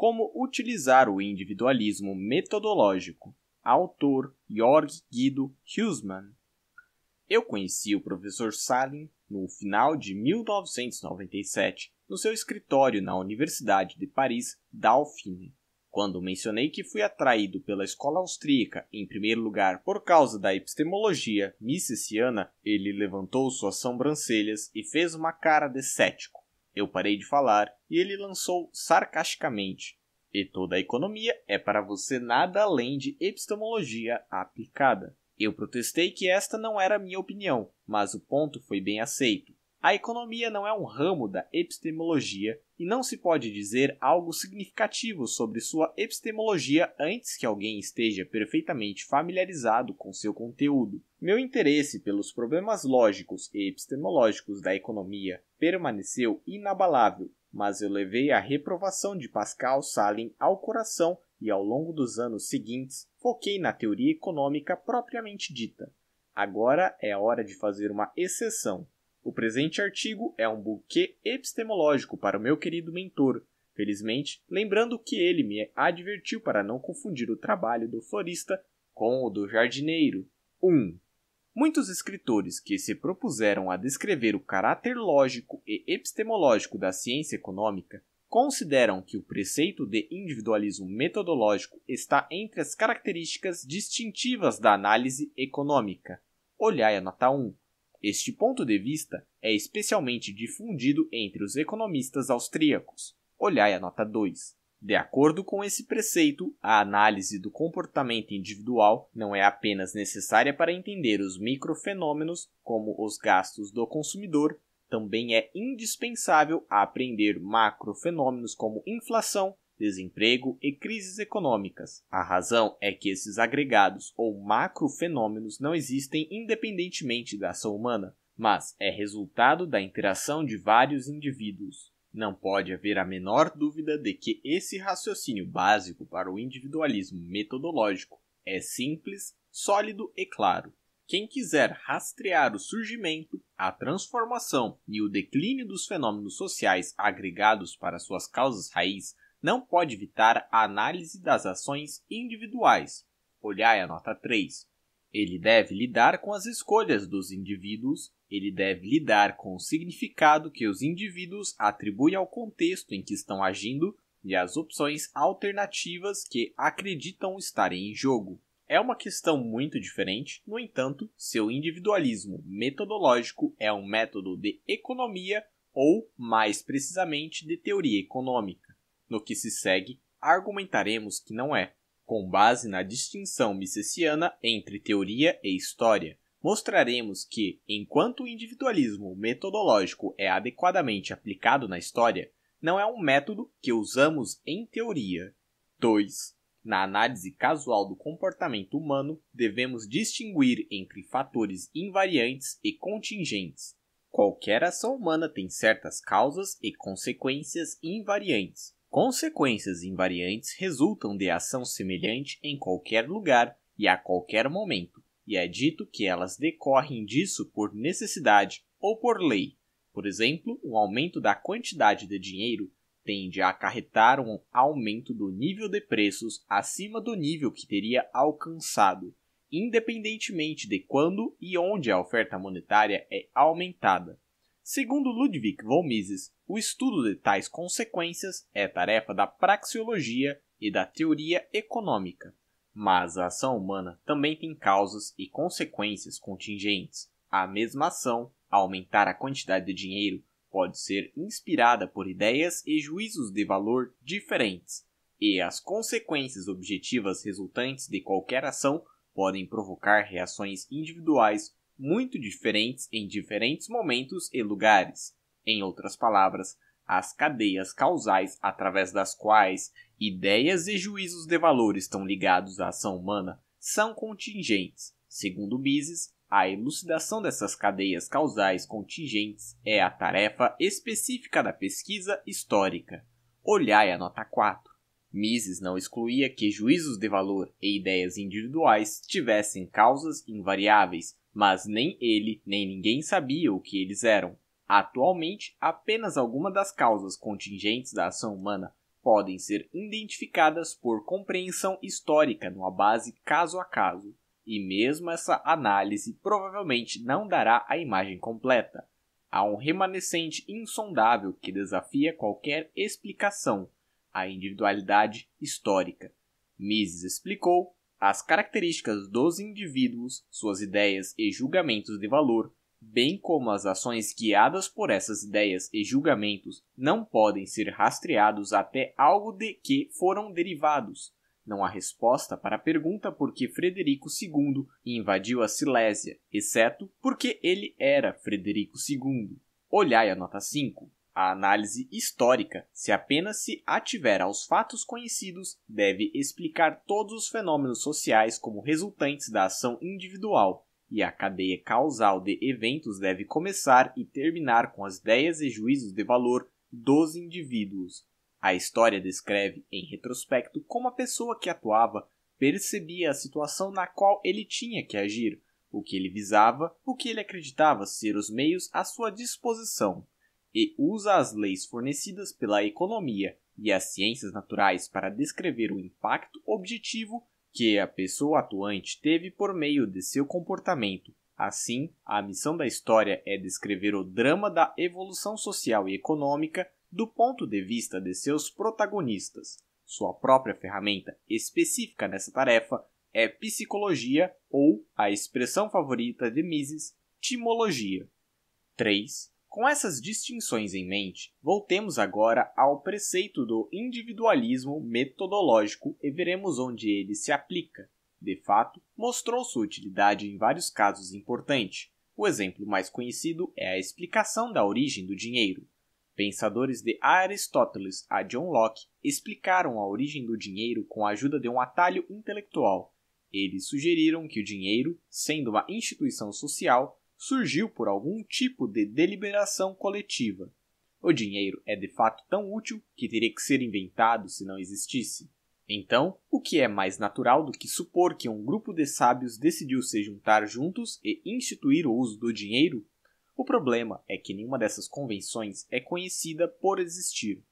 como utilizar o individualismo metodológico. Autor Jorg Guido Hussmann. Eu conheci o professor Salim no final de 1997, no seu escritório na Universidade de Paris, Dauphine. Quando mencionei que fui atraído pela escola austríaca, em primeiro lugar por causa da epistemologia misesiana, ele levantou suas sobrancelhas e fez uma cara de cético. Eu parei de falar e ele lançou sarcasticamente: E toda a economia é para você nada além de epistemologia aplicada. Eu protestei que esta não era minha opinião, mas o ponto foi bem aceito. A economia não é um ramo da epistemologia e não se pode dizer algo significativo sobre sua epistemologia antes que alguém esteja perfeitamente familiarizado com seu conteúdo. Meu interesse pelos problemas lógicos e epistemológicos da economia permaneceu inabalável, mas eu levei a reprovação de Pascal Salin ao coração e ao longo dos anos seguintes foquei na teoria econômica propriamente dita. Agora é hora de fazer uma exceção. O presente artigo é um buquê epistemológico para o meu querido mentor, felizmente, lembrando que ele me advertiu para não confundir o trabalho do florista com o do jardineiro. 1. Um, Muitos escritores que se propuseram a descrever o caráter lógico e epistemológico da ciência econômica consideram que o preceito de individualismo metodológico está entre as características distintivas da análise econômica. Olhai a nota 1. Este ponto de vista é especialmente difundido entre os economistas austríacos. Olhai a nota 2. De acordo com esse preceito, a análise do comportamento individual não é apenas necessária para entender os microfenômenos, como os gastos do consumidor, também é indispensável a aprender macrofenômenos como inflação, desemprego e crises econômicas. A razão é que esses agregados ou macrofenômenos não existem independentemente da ação humana, mas é resultado da interação de vários indivíduos. Não pode haver a menor dúvida de que esse raciocínio básico para o individualismo metodológico é simples, sólido e claro. Quem quiser rastrear o surgimento, a transformação e o declínio dos fenômenos sociais agregados para suas causas raiz não pode evitar a análise das ações individuais. Olhai a nota 3. Ele deve lidar com as escolhas dos indivíduos ele deve lidar com o significado que os indivíduos atribuem ao contexto em que estão agindo e as opções alternativas que acreditam estarem em jogo. É uma questão muito diferente, no entanto, seu individualismo metodológico é um método de economia ou, mais precisamente, de teoria econômica. No que se segue, argumentaremos que não é, com base na distinção misesiana entre teoria e história mostraremos que, enquanto o individualismo metodológico é adequadamente aplicado na história, não é um método que usamos em teoria. 2. Na análise casual do comportamento humano, devemos distinguir entre fatores invariantes e contingentes. Qualquer ação humana tem certas causas e consequências invariantes. Consequências invariantes resultam de ação semelhante em qualquer lugar e a qualquer momento e é dito que elas decorrem disso por necessidade ou por lei. Por exemplo, o aumento da quantidade de dinheiro tende a acarretar um aumento do nível de preços acima do nível que teria alcançado, independentemente de quando e onde a oferta monetária é aumentada. Segundo Ludwig von Mises, o estudo de tais consequências é tarefa da praxeologia e da teoria econômica. Mas a ação humana também tem causas e consequências contingentes. A mesma ação, aumentar a quantidade de dinheiro, pode ser inspirada por ideias e juízos de valor diferentes, e as consequências objetivas resultantes de qualquer ação podem provocar reações individuais muito diferentes em diferentes momentos e lugares. Em outras palavras, as cadeias causais através das quais ideias e juízos de valor estão ligados à ação humana são contingentes. Segundo Mises, a elucidação dessas cadeias causais contingentes é a tarefa específica da pesquisa histórica. Olhai a nota 4. Mises não excluía que juízos de valor e ideias individuais tivessem causas invariáveis, mas nem ele nem ninguém sabia o que eles eram. Atualmente, apenas algumas das causas contingentes da ação humana podem ser identificadas por compreensão histórica numa base caso a caso, e mesmo essa análise provavelmente não dará a imagem completa. Há um remanescente insondável que desafia qualquer explicação a individualidade histórica. Mises explicou as características dos indivíduos, suas ideias e julgamentos de valor bem como as ações guiadas por essas ideias e julgamentos, não podem ser rastreados até algo de que foram derivados. Não há resposta para a pergunta por que Frederico II invadiu a Silésia, exceto porque ele era Frederico II. Olhai a nota 5. A análise histórica, se apenas se ativer aos fatos conhecidos, deve explicar todos os fenômenos sociais como resultantes da ação individual, e a cadeia causal de eventos deve começar e terminar com as ideias e juízos de valor dos indivíduos. A história descreve, em retrospecto, como a pessoa que atuava percebia a situação na qual ele tinha que agir, o que ele visava, o que ele acreditava ser os meios à sua disposição, e usa as leis fornecidas pela economia e as ciências naturais para descrever o impacto objetivo que a pessoa atuante teve por meio de seu comportamento. Assim, a missão da história é descrever o drama da evolução social e econômica do ponto de vista de seus protagonistas. Sua própria ferramenta específica nessa tarefa é psicologia ou a expressão favorita de Mises, timologia. 3. Com essas distinções em mente, voltemos agora ao preceito do individualismo metodológico e veremos onde ele se aplica. De fato, mostrou sua utilidade em vários casos importantes. O exemplo mais conhecido é a explicação da origem do dinheiro. Pensadores de Aristóteles a John Locke explicaram a origem do dinheiro com a ajuda de um atalho intelectual. Eles sugeriram que o dinheiro, sendo uma instituição social, surgiu por algum tipo de deliberação coletiva. O dinheiro é de fato tão útil que teria que ser inventado se não existisse. Então, o que é mais natural do que supor que um grupo de sábios decidiu se juntar juntos e instituir o uso do dinheiro? O problema é que nenhuma dessas convenções é conhecida por existir.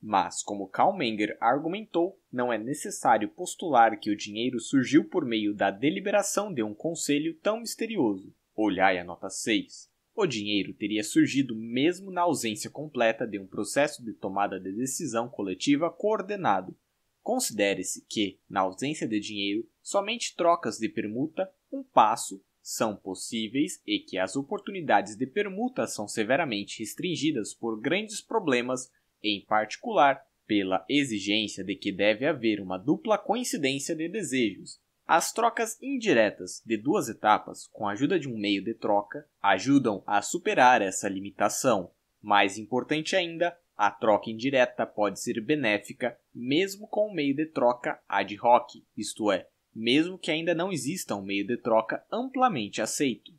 Mas, como Karl Menger argumentou, não é necessário postular que o dinheiro surgiu por meio da deliberação de um conselho tão misterioso. Olhai a nota 6. O dinheiro teria surgido mesmo na ausência completa de um processo de tomada de decisão coletiva coordenado. Considere-se que, na ausência de dinheiro, somente trocas de permuta, um passo, são possíveis e que as oportunidades de permuta são severamente restringidas por grandes problemas, em particular pela exigência de que deve haver uma dupla coincidência de desejos, as trocas indiretas de duas etapas com a ajuda de um meio de troca ajudam a superar essa limitação. Mais importante ainda, a troca indireta pode ser benéfica mesmo com o um meio de troca ad hoc, isto é, mesmo que ainda não exista um meio de troca amplamente aceito.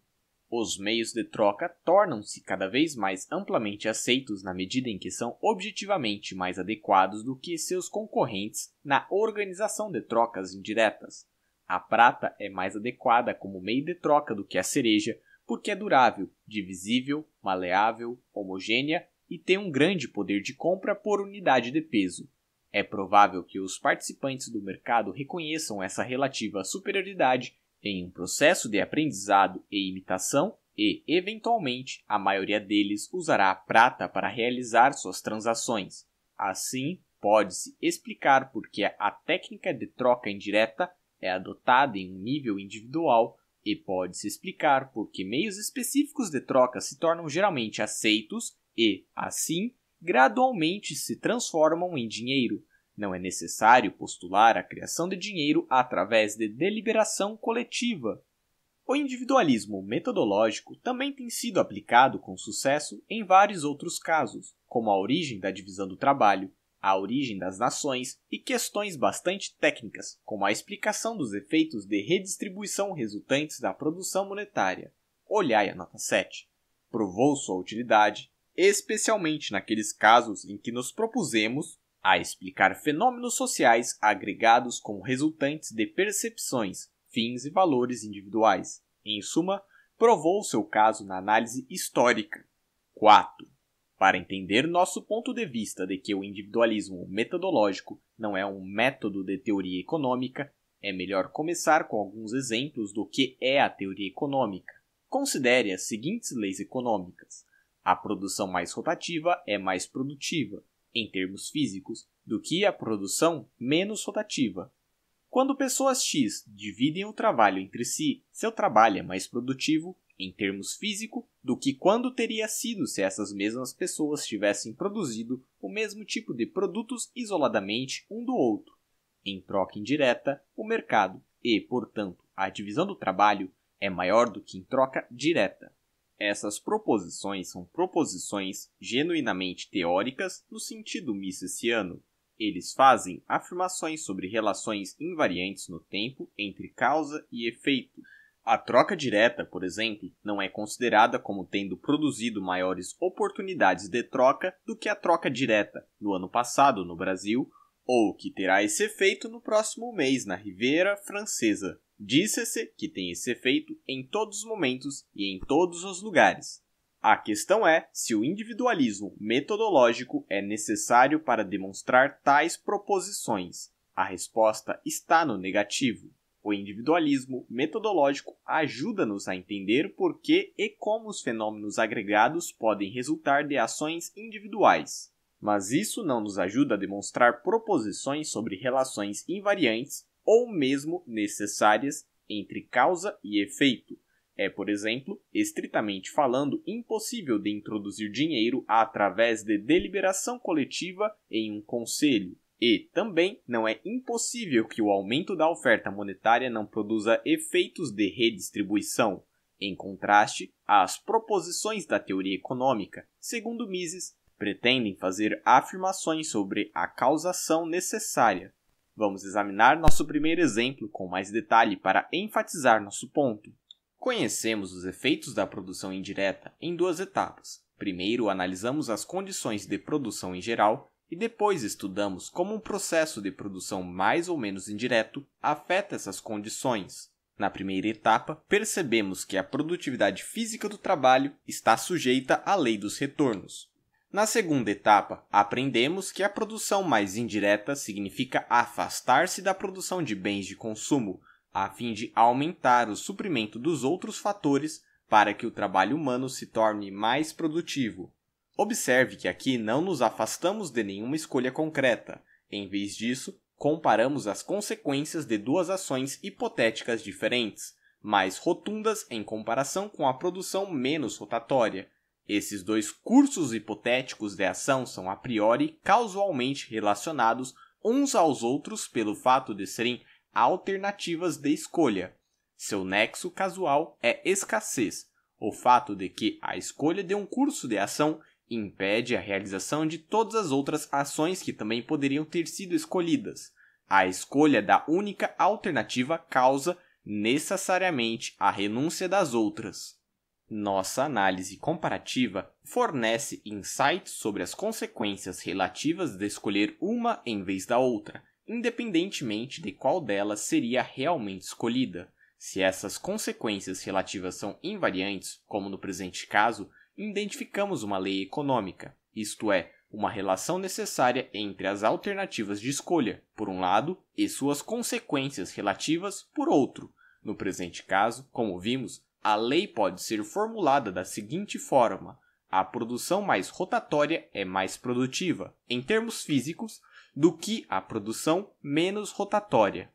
Os meios de troca tornam-se cada vez mais amplamente aceitos na medida em que são objetivamente mais adequados do que seus concorrentes na organização de trocas indiretas. A prata é mais adequada como meio de troca do que a cereja, porque é durável, divisível, maleável, homogênea e tem um grande poder de compra por unidade de peso. É provável que os participantes do mercado reconheçam essa relativa superioridade em um processo de aprendizado e imitação e, eventualmente, a maioria deles usará a prata para realizar suas transações. Assim, pode-se explicar por que a técnica de troca indireta é adotada em um nível individual e pode-se explicar por que meios específicos de troca se tornam geralmente aceitos e, assim, gradualmente se transformam em dinheiro. Não é necessário postular a criação de dinheiro através de deliberação coletiva. O individualismo metodológico também tem sido aplicado com sucesso em vários outros casos, como a origem da divisão do trabalho, a origem das nações e questões bastante técnicas, como a explicação dos efeitos de redistribuição resultantes da produção monetária. Olhai a nota 7. Provou sua utilidade, especialmente naqueles casos em que nos propusemos a explicar fenômenos sociais agregados como resultantes de percepções, fins e valores individuais. Em suma, provou seu caso na análise histórica. 4 para entender nosso ponto de vista de que o individualismo metodológico não é um método de teoria econômica, é melhor começar com alguns exemplos do que é a teoria econômica. Considere as seguintes leis econômicas: a produção mais rotativa é mais produtiva, em termos físicos, do que a produção menos rotativa. Quando pessoas X dividem o trabalho entre si, seu trabalho é mais produtivo, em termos físico, do que quando teria sido se essas mesmas pessoas tivessem produzido o mesmo tipo de produtos isoladamente um do outro. Em troca indireta, o mercado e, portanto, a divisão do trabalho é maior do que em troca direta. Essas proposições são proposições genuinamente teóricas no sentido misesiano. Eles fazem afirmações sobre relações invariantes no tempo entre causa e efeito, a troca direta, por exemplo, não é considerada como tendo produzido maiores oportunidades de troca do que a troca direta no ano passado no Brasil, ou que terá esse efeito no próximo mês na Riviera Francesa. Disse-se que tem esse efeito em todos os momentos e em todos os lugares. A questão é se o individualismo metodológico é necessário para demonstrar tais proposições. A resposta está no negativo. O individualismo metodológico ajuda-nos a entender por que e como os fenômenos agregados podem resultar de ações individuais, mas isso não nos ajuda a demonstrar proposições sobre relações invariantes ou mesmo necessárias entre causa e efeito. É, por exemplo, estritamente falando, impossível de introduzir dinheiro através de deliberação coletiva em um conselho, e também não é impossível que o aumento da oferta monetária não produza efeitos de redistribuição, em contraste às proposições da teoria econômica, segundo Mises, pretendem fazer afirmações sobre a causação necessária. Vamos examinar nosso primeiro exemplo com mais detalhe para enfatizar nosso ponto. Conhecemos os efeitos da produção indireta em duas etapas. Primeiro, analisamos as condições de produção em geral e depois estudamos como um processo de produção mais ou menos indireto afeta essas condições. Na primeira etapa, percebemos que a produtividade física do trabalho está sujeita à lei dos retornos. Na segunda etapa, aprendemos que a produção mais indireta significa afastar-se da produção de bens de consumo, a fim de aumentar o suprimento dos outros fatores para que o trabalho humano se torne mais produtivo. Observe que aqui não nos afastamos de nenhuma escolha concreta. Em vez disso, comparamos as consequências de duas ações hipotéticas diferentes, mais rotundas em comparação com a produção menos rotatória. Esses dois cursos hipotéticos de ação são a priori causalmente relacionados uns aos outros pelo fato de serem alternativas de escolha. Seu nexo casual é escassez, o fato de que a escolha de um curso de ação e impede a realização de todas as outras ações que também poderiam ter sido escolhidas. A escolha da única alternativa causa necessariamente a renúncia das outras. Nossa análise comparativa fornece insights sobre as consequências relativas de escolher uma em vez da outra, independentemente de qual delas seria realmente escolhida. Se essas consequências relativas são invariantes, como no presente caso, identificamos uma lei econômica, isto é, uma relação necessária entre as alternativas de escolha, por um lado, e suas consequências relativas, por outro. No presente caso, como vimos, a lei pode ser formulada da seguinte forma: a produção mais rotatória é mais produtiva, em termos físicos, do que a produção menos rotatória.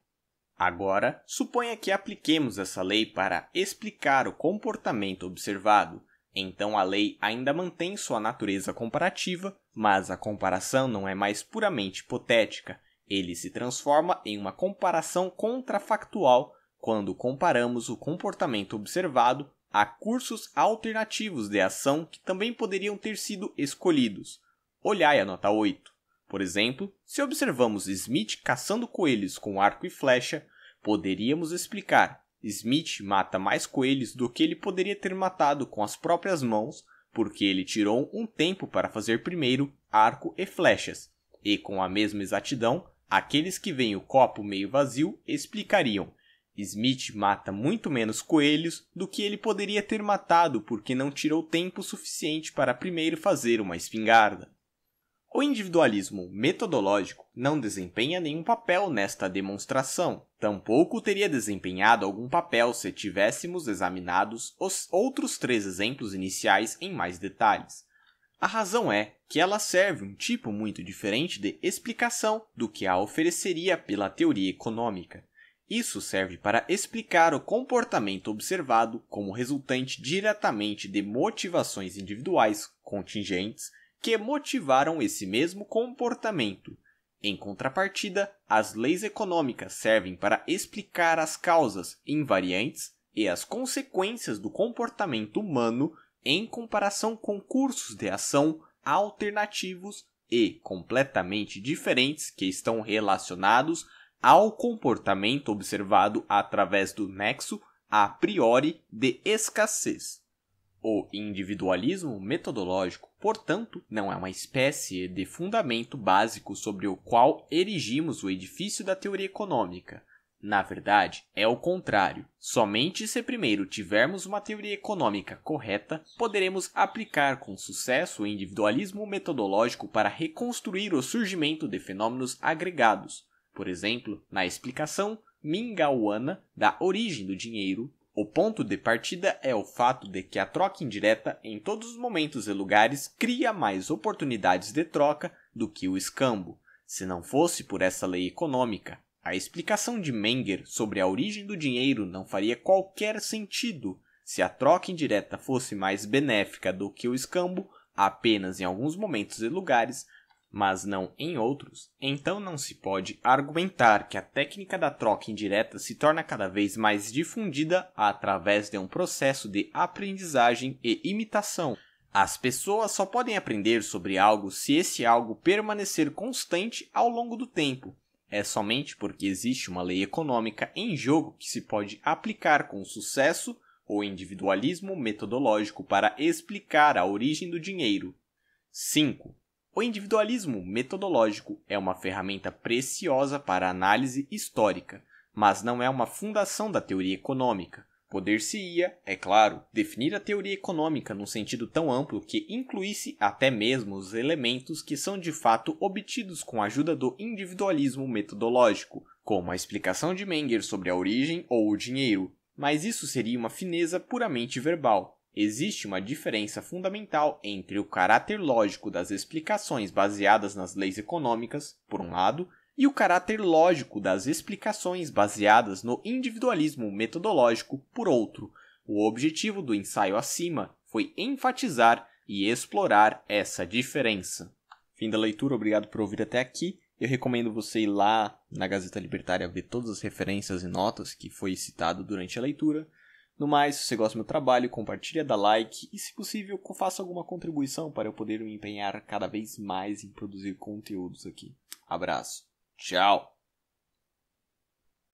Agora, suponha que apliquemos essa lei para explicar o comportamento observado então a lei ainda mantém sua natureza comparativa, mas a comparação não é mais puramente hipotética, ele se transforma em uma comparação contrafactual quando comparamos o comportamento observado a cursos alternativos de ação que também poderiam ter sido escolhidos. Olhai a nota 8. Por exemplo, se observamos Smith caçando coelhos com arco e flecha, poderíamos explicar Smith mata mais coelhos do que ele poderia ter matado com as próprias mãos, porque ele tirou um tempo para fazer primeiro arco e flechas, e com a mesma exatidão, aqueles que veem o copo meio vazio explicariam. Smith mata muito menos coelhos do que ele poderia ter matado porque não tirou tempo suficiente para primeiro fazer uma espingarda. O individualismo metodológico não desempenha nenhum papel nesta demonstração. Tampouco teria desempenhado algum papel se tivéssemos examinados os outros três exemplos iniciais em mais detalhes. A razão é que ela serve um tipo muito diferente de explicação do que a ofereceria pela teoria econômica. Isso serve para explicar o comportamento observado como resultante diretamente de motivações individuais contingentes que motivaram esse mesmo comportamento, em contrapartida, as leis econômicas servem para explicar as causas invariantes e as consequências do comportamento humano em comparação com cursos de ação alternativos e completamente diferentes que estão relacionados ao comportamento observado através do nexo a priori de escassez. O individualismo metodológico, portanto, não é uma espécie de fundamento básico sobre o qual erigimos o edifício da teoria econômica. Na verdade, é o contrário. Somente se primeiro tivermos uma teoria econômica correta, poderemos aplicar com sucesso o individualismo metodológico para reconstruir o surgimento de fenômenos agregados, por exemplo, na explicação mingauana da origem do dinheiro o ponto de partida é o fato de que a troca indireta, em todos os momentos e lugares, cria mais oportunidades de troca do que o escambo. Se não fosse por essa lei econômica, a explicação de Menger sobre a origem do dinheiro não faria qualquer sentido. Se a troca indireta fosse mais benéfica do que o escambo, apenas em alguns momentos e lugares, mas não em outros, então não se pode argumentar que a técnica da troca indireta se torna cada vez mais difundida através de um processo de aprendizagem e imitação. As pessoas só podem aprender sobre algo se esse algo permanecer constante ao longo do tempo. É somente porque existe uma lei econômica em jogo que se pode aplicar com sucesso o individualismo metodológico para explicar a origem do dinheiro. 5. O individualismo metodológico é uma ferramenta preciosa para análise histórica, mas não é uma fundação da teoria econômica. Poder-se-ia, é claro, definir a teoria econômica num sentido tão amplo que incluísse até mesmo os elementos que são de fato obtidos com a ajuda do individualismo metodológico, como a explicação de Menger sobre a origem ou o dinheiro, mas isso seria uma fineza puramente verbal. Existe uma diferença fundamental entre o caráter lógico das explicações baseadas nas leis econômicas, por um lado, e o caráter lógico das explicações baseadas no individualismo metodológico, por outro. O objetivo do ensaio acima foi enfatizar e explorar essa diferença. Fim da leitura, obrigado por ouvir até aqui. Eu recomendo você ir lá na Gazeta Libertária ver todas as referências e notas que foi citado durante a leitura. No mais, se você gosta do meu trabalho, compartilha, dá like e, se possível, faça alguma contribuição para eu poder me empenhar cada vez mais em produzir conteúdos aqui. Abraço. Tchau.